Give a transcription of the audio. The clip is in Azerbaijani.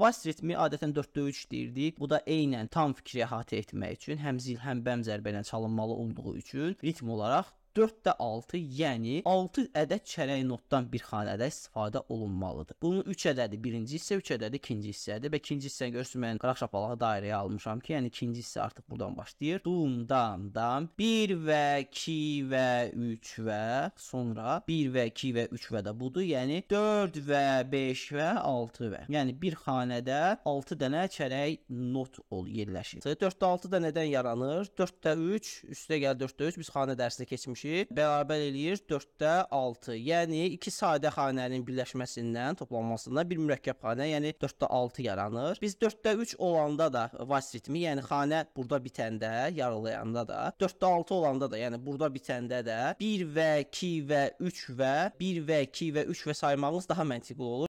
Vals ritmi adətən 4-4-3 deyirdik. Bu da eynən tam fikri əhatə etmək üçün həm zil, həm bəm zərbələ çalınmalı olduğu üçün ritm olaraq 4 də 6, yəni 6 ədəd çərək notdan bir xanədə istifadə olunmalıdır. Bunun 3 ədədi birinci hissə, 3 ədədi ikinci hissədir və ikinci hissəni görürsüz mən qıraq şapalığı dairəyə almışam ki, yəni ikinci hissə artıq burdan başlayır. Dum dam dam 1 və 2 və 3 və sonra 1 və 2 və 3 və də budur. Yəni 4 və 5 və 6 və. Yəni bir xanədə 6 dənə çərək not ol yerləşir. 4-də 6 da nədən yaranır? 4-də 3 üstə gəl 4-də 3 biz xanə dərsinə keçmişik ki, bərabər eləyir 4-də 6. Yəni iki sadə xanənin birləşməsindən, toplanmasından bir mürəkkəb xanə, yəni 4-də 6 yaranır. Biz 4-də 3 olanda da vas ritmi, yəni xanə burada bitəndə, yarılayanda da, 4-də 6 olanda da, yəni burada bitəndə də 1 və 2 və 3 və 1 və 2 və 3 və saymağınız daha məntiqli olur.